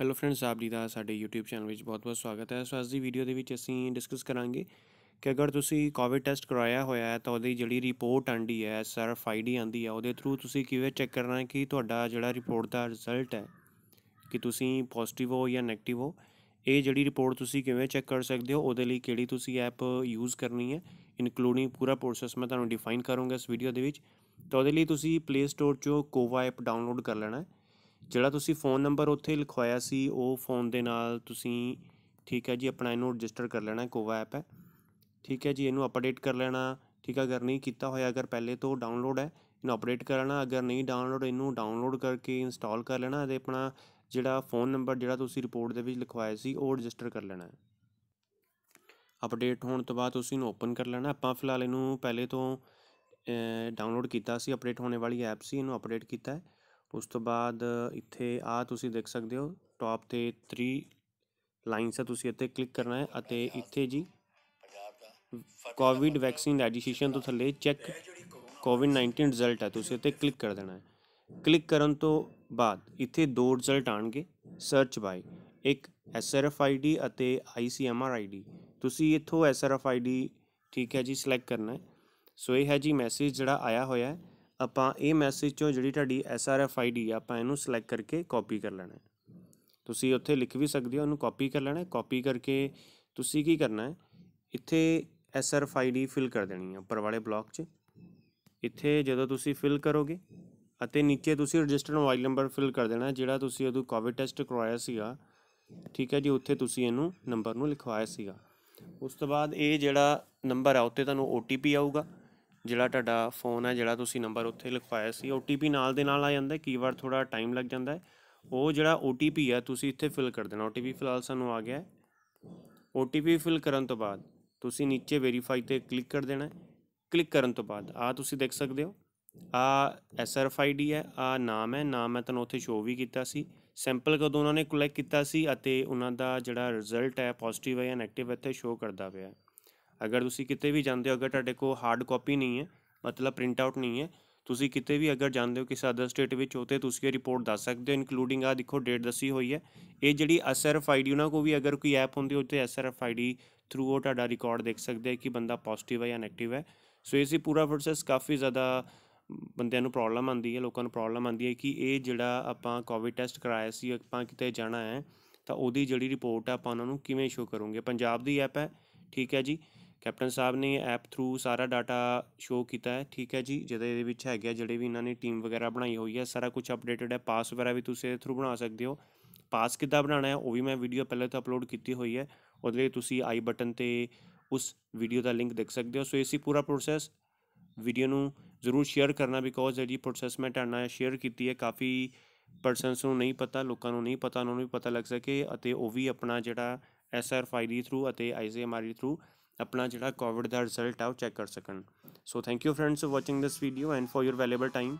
hello friends ਆਪ ਜੀ ਦਾ ਸਾਡੇ YouTube ਚੈਨਲ ਵਿੱਚ ਬਹੁਤ-ਬਹੁਤ ਸਵਾਗਤ ਹੈ ਸੋ ਅੱਜ ਦੀ ਵੀਡੀਓ ਦੇ ਵਿੱਚ ਅਸੀਂ ਡਿਸਕਸ ਕਰਾਂਗੇ ਕਿ ਅਗਰ ਤੁਸੀਂ ਕੋਵਿਡ ਟੈਸਟ ਕਰਾਇਆ ਹੋਇਆ ਹੈ ਤਾਂ ਉਹਦੀ ਜਿਹੜੀ ਰਿਪੋਰਟ ਆਂਦੀ ਹੈ ਸਰਫ ਆਈਡੀ ਆਂਦੀ ਹੈ ਉਹਦੇ ਥਰੂ ਤੁਸੀਂ ਕਿਵੇਂ ਚੈੱਕ ਕਰਨਾ ਹੈ ਕਿ ਤੁਹਾਡਾ ਜਿਹੜਾ ਰਿਪੋਰਟ ਦਾ ਰਿਜ਼ਲਟ ਹੈ ਕਿ ਤੁਸੀਂ ਪੋਜ਼ਿਟਿਵ ਹੋ ਜਾਂ ਨੈਗੇਟਿਵ ਹੋ ਇਹ ਜਿਹੜੀ ਰਿਪੋਰਟ ਤੁਸੀਂ ਕਿਵੇਂ ਚੈੱਕ ਕਰ ਸਕਦੇ ਹੋ ਉਹਦੇ ਲਈ ਕਿਹੜੀ ਤੁਸੀਂ ਐਪ ਯੂਜ਼ ਕਰਨੀ ਹੈ ਇਨਕਲੂਡਿੰਗ ਪੂਰਾ ਪ੍ਰੋਸੈਸ ਮੈਂ ਤੁਹਾਨੂੰ ਡਿਫਾਈਨ ਕਰੂੰਗਾ ਇਸ ਵੀਡੀਓ ਦੇ ਵਿੱਚ ਤਾਂ ਉਹਦੇ ਲਈ ਤੁਸੀਂ ਪਲੇ ਸਟੋਰ ਚੋਂ ਕੋਵਾ ਐਪ ਡਾਊਨਲੋਡ ਕਰ ਲੈਣਾ ਹੈ ਜਿਹੜਾ ਤੁਸੀਂ ਫ਼ੋਨ ਨੰਬਰ ਉੱਥੇ ਲਿਖਵਾਇਆ ਸੀ ਉਹ ਫ਼ੋਨ ਦੇ ਨਾਲ ਤੁਸੀਂ ਠੀਕ ਹੈ ਜੀ ਆਪਣਾ ਇਹਨੂੰ ਰਜਿਸਟਰ ਕਰ ਲੈਣਾ ਕੋਵਾ ਐਪ ਹੈ ਠੀਕ ਹੈ ਜੀ ਇਹਨੂੰ ਅਪਡੇਟ ਕਰ ਲੈਣਾ ਠੀਕ ਹੈ ਅਗਰ ਨਹੀਂ ਕੀਤਾ ਹੋਇਆ ਅਗਰ ਪਹਿਲੇ ਤੋਂ ਡਾਊਨਲੋਡ ਹੈ ਇਹਨੂੰ ਅਪਡੇਟ ਕਰਨਾ ਅਗਰ ਨਹੀਂ ਡਾਊਨਲੋਡ ਇਹਨੂੰ ਡਾਊਨਲੋਡ ਕਰਕੇ ਇੰਸਟਾਲ ਕਰ ਲੈਣਾ ਤੇ ਆਪਣਾ ਜਿਹੜਾ ਫ਼ੋਨ ਨੰਬਰ ਜਿਹੜਾ ਤੁਸੀਂ ਰਿਪੋਰਟ ਦੇ ਵਿੱਚ ਲਿਖਵਾਇਆ ਸੀ ਉਹ ਰਜਿਸਟਰ ਕਰ ਲੈਣਾ ਅਪਡੇਟ ਹੋਣ ਤੋਂ ਬਾਅਦ ਤੁਸੀਂ ਇਹਨੂੰ ਓਪਨ ਕਰ ਲੈਣਾ ਆਪਾਂ ਫਿਲਹਾਲ ਇਹਨੂੰ ਪਹਿਲੇ ਤੋਂ ਡਾਊਨਲੋਡ ਕੀਤਾ ਸੀ ਅਪਡੇਟ ਹੋਣੇ ਵਾਲੀ ਐਪ ਸੀ ਇਹਨੂੰ ਅਪਡੇਟ ਕੀਤਾ ਹੈ ਉਸ ਤੋਂ ਬਾਅਦ ਇੱਥੇ ਆ ਤੁਸੀਂ ਦੇਖ ਸਕਦੇ ਹੋ ਟੌਪ ਤੇ 3 ਲਾਈਨਸ ਆ ਤੁਸੀਂ ਇੱਥੇ ਕਲਿੱਕ ਕਰਨਾ ਹੈ ਅਤੇ ਇੱਥੇ ਜੀ ਕੋਵਿਡ ਵੈਕਸੀਨ ਰਜਿਸਟ੍ਰੇਸ਼ਨ ਤੋਂ ਥੱਲੇ ਚੈੱਕ ਕੋਵਿਡ-19 ਰਿਜ਼ਲਟ ਹੈ ਤੁਸੀਂ ਇੱਥੇ ਕਲਿੱਕ ਕਰ ਦੇਣਾ ਹੈ ਕਲਿੱਕ ਕਰਨ ਤੋਂ ਬਾਅਦ ਇੱਥੇ ਦੋ ਰਿਜ਼ਲਟ ਆਣਗੇ ਸਰਚ ਬਾਈ ਇੱਕ SRF ID ਅਤੇ ICMR ID ਤੁਸੀਂ ਇੱਥੋਂ SRF ID ਠੀਕ ਹੈ ਜੀ ਸਿਲੈਕਟ ਕਰਨਾ ਹੈ ਸੋ ਇਹ ਹੈ ਜੀ ਮੈਸੇਜ ਜਿਹੜਾ ਆਇਆ ਹੋਇਆ ਹੈ ਆਪਾਂ ਇਹ ਮੈਸੇਜ ਚੋਂ ਜਿਹੜੀ ਤੁਹਾਡੀ SRF ID ਆ ਆਪਾਂ ਇਹਨੂੰ ਸਿਲੈਕਟ ਕਰਕੇ ਕਾਪੀ ਕਰ ਲੈਣਾ ਹੈ ਤੁਸੀਂ ਉੱਥੇ ਲਿਖ ਵੀ ਸਕਦੇ ਹੋ ਉਹਨੂੰ ਕਾਪੀ ਕਰ ਲੈਣਾ ਹੈ ਕਾਪੀ ਕਰਕੇ ਤੁਸੀਂ ਕੀ ਕਰਨਾ ਹੈ ਇੱਥੇ SRF ID ਫਿਲ ਕਰ ਦੇਣੀ ਹੈ ਉੱਪਰ ਵਾਲੇ ਬਲਾਕ 'ਚ ਇੱਥੇ ਜਦੋਂ ਤੁਸੀਂ ਫਿਲ ਕਰੋਗੇ ਅਤੇ ਨੀਚੇ ਤੁਸੀਂ ਰਜਿਸਟਰਡ ਮੋਬਾਈਲ ਨੰਬਰ ਫਿਲ ਕਰ ਦੇਣਾ ਜਿਹੜਾ ਤੁਸੀਂ ਉਦੋਂ ਕੋਵਿਡ ਟੈਸਟ ਕਰਵਾਇਆ ਸੀਗਾ ਠੀਕ ਹੈ ਜੀ ਉੱਥੇ ਤੁਸੀਂ ਇਹਨੂੰ ਨੰਬਰ ਨੂੰ ਲਿਖਵਾਇਆ ਸੀਗਾ ਉਸ ਤੋਂ ਬਾਅਦ ਇਹ ਜਿਹੜਾ ਨੰਬਰ ਆ ਉੱਤੇ ਤੁਹਾਨੂੰ OTP ਆਊਗਾ ਜਿਹੜਾ ਤੁਹਾਡਾ ਫੋਨ ਹੈ ਜਿਹੜਾ ਤੁਸੀਂ ਨੰਬਰ ਉੱਥੇ ਲਿਖਵਾਇਆ ਸੀ OTP ਨਾਲ ਦੇ ਨਾਲ ਆ ਜਾਂਦਾ ਹੈ ਕੀਵਰਡ ਥੋੜਾ ਟਾਈਮ ਲੱਗ ਜਾਂਦਾ ਹੈ ਉਹ ਜਿਹੜਾ OTP ਹੈ ਤੁਸੀਂ ਇੱਥੇ ਫਿਲ ਕਰ ਦੇਣਾ OTP ਫਿਲਹਾਲ ਸਾਨੂੰ ਆ ਗਿਆ OTP ਫਿਲ ਕਰਨ ਤੋਂ ਬਾਅਦ ਤੁਸੀਂ ਨੀਚੇ ਵੈਰੀਫਾਈ ਤੇ ਕਲਿੱਕ ਕਰ ਦੇਣਾ ਕਲਿੱਕ ਕਰਨ ਤੋਂ ਬਾਅਦ ਆ ਤੁਸੀਂ ਦੇਖ ਸਕਦੇ ਹੋ ਆ SRFID ਹੈ ਆ ਨਾਮ ਹੈ ਨਾਮ ਮੈਂ ਤੁਹਾਨੂੰ ਉੱਥੇ ਸ਼ੋ ਵੀ ਕੀਤਾ ਸੀ ਸੈਂਪਲ ਕਦੋਂ ਉਹਨਾਂ ਨੇ ਕਲੈਕਟ ਕੀਤਾ ਸੀ ਅਤੇ ਉਹਨਾਂ ਦਾ ਜਿਹੜਾ ਰਿਜ਼ਲਟ ਹੈ ਪੋਜ਼ਿਟਿਵ ਹੈ ਜਾਂ ਨੈਗੇਟਿਵ ਇੱਥੇ ਸ਼ੋ ਕਰਦਾ ਪਿਆ ਹੈ ਅਗਰ ਤੁਸੀਂ ਕਿਤੇ ਵੀ ਜਾਂਦੇ ਹੋ ਅਗਰ ਤੁਹਾਡੇ ਕੋਲ ਹਾਰਡ ਕਾਪੀ ਨਹੀਂ ਹੈ ਮਤਲਬ ਪ੍ਰਿੰਟ ਆਊਟ ਨਹੀਂ ਹੈ ਤੁਸੀਂ ਕਿਤੇ ਵੀ ਅਗਰ ਜਾਂਦੇ ਹੋ ਕਿਸੇ ਅਦਰ ਸਟੇਟ ਵਿੱਚ ਹੋ ਤੇ ਤੁਸੀਂ ਇਹ ਰਿਪੋਰਟ ਦੱਸ ਸਕਦੇ ਹੋ ਇਨਕਲੂਡਿੰਗ ਆ ਦੇਖੋ ਡੇਟ ਦੱਸੀ ਹੋਈ ਹੈ ਇਹ ਜਿਹੜੀ ਐਸਆਰਐਫ ਆਈਡੀ ਉਹਨਾਂ ਕੋ ਵੀ ਅਗਰ ਕੋਈ ਐਪ ਹੁੰਦੀ ਉੱਤੇ ਐਸਆਰਐਫ ਆਈਡੀ ਥਰੂ ਉਹ ਤੁਹਾਡਾ ਰਿਕਾਰਡ ਦੇਖ ਸਕਦੇ ਹੈ ਕਿ ਬੰਦਾ ਪੋਜ਼ਿਟਿਵ ਹੈ ਜਾਂ ਨੈਗੇਟਿਵ ਹੈ ਸੋ ਇਹ ਸੀ ਪੂਰਾ ਪ੍ਰੋਸੈਸ ਕਾਫੀ ਜ਼ਿਆਦਾ ਬੰਦਿਆਂ ਨੂੰ ਪ੍ਰੋਬਲਮ ਆਉਂਦੀ ਹੈ ਲੋਕਾਂ ਨੂੰ ਪ੍ਰੋਬਲਮ ਆਉਂਦੀ ਹੈ ਕਿ ਇਹ ਜਿਹੜਾ ਆਪਾਂ ਕੋਵਿਡ ਟੈਸਟ ਕਰਾਇਆ ਸੀ ਆਪਾਂ ਕਿਤੇ ਜਾਣਾ ਹੈ ਤਾਂ ਉਹਦੀ ਜਿਹੜੀ ਰਿਪੋਰਟ ਆ ਆਪਾਂ ਉਹਨਾਂ ਨੂੰ ਕਿਵੇਂ ਸ਼ੋ ਕਰੂੰਗੇ ਪੰਜਾਬ ਦੀ ਐਪ ਹੈ ਠੀਕ ਹੈ ਜੀ ਕੈਪਟਨ ਸਾਹਿਬ ਨੇ ਐਪ ਥਰੂ ਸਾਰਾ ਡਾਟਾ ਸ਼ੋਅ ਕੀਤਾ ਹੈ ਠੀਕ ਹੈ ਜੀ ਜਿਹਦੇ ਦੇ ਵਿੱਚ ਹੈਗਾ ਜਿਹੜੇ ਵੀ ਇਹਨਾਂ ਨੇ ਟੀਮ ਵਗੈਰਾ ਬਣਾਈ ਹੋਈ ਹੈ ਸਾਰਾ ਕੁਝ ਅਪਡੇਟਡ ਹੈ ਪਾਸ ਵਗੈਰਾ ਵੀ ਤੁਸੀਂ ਇਹਦੇ ਥਰੂ ਬਣਾ ਸਕਦੇ ਹੋ ਪਾਸ ਕਿੱਦਾਂ ਬਣਾਉਣਾ ਹੈ ਉਹ ਵੀ ਮੈਂ ਵੀਡੀਓ ਪਹਿਲੇ ਤਾਂ ਅਪਲੋਡ ਕੀਤੀ ਹੋਈ ਹੈ ਉਹਦੇ ਲਈ ਤੁਸੀਂ ਆਈ ਬਟਨ ਤੇ ਉਸ ਵੀਡੀਓ ਦਾ ਲਿੰਕ ਦੇਖ ਸਕਦੇ ਹੋ ਸੋ ਇਸੇ ਪੂਰਾ ਪ੍ਰੋਸੈਸ ਵੀਡੀਓ ਨੂੰ ਜ਼ਰੂਰ ਸ਼ੇਅਰ ਕਰਨਾ ਬਿਕੋਜ਼ ਜਿਹੜੀ ਪ੍ਰੋਸੈਸ ਮੈਂ ਟਾਣਾ ਸ਼ੇਅਰ ਕੀਤੀ ਹੈ ਕਾਫੀ ਪਰਸਨਸ ਨੂੰ ਨਹੀਂ ਪਤਾ ਲੋਕਾਂ ਨੂੰ ਨਹੀਂ ਪਤਾ ਉਹਨਾਂ ਨੂੰ ਵੀ ਪਤਾ ਲੱਗ ਸਕੇ ਅਤੇ ਉਹ ਵੀ ਆਪਣਾ ਜਿਹੜਾ ਐਸਆਰ ਫਾਈਲ ਥਰੂ ਅਤੇ ਆਈਸੀਐਮਆਰ ਥਰੂ ਆਪਣਾ ਜਿਹੜਾ ਕੋਵਿਡ ਦਾ ਰਿਜ਼ਲਟ ਆ ਉਹ ਚੈੱਕ ਕਰ ਸਕਣ so thank you friends for watching this video and for your valuable time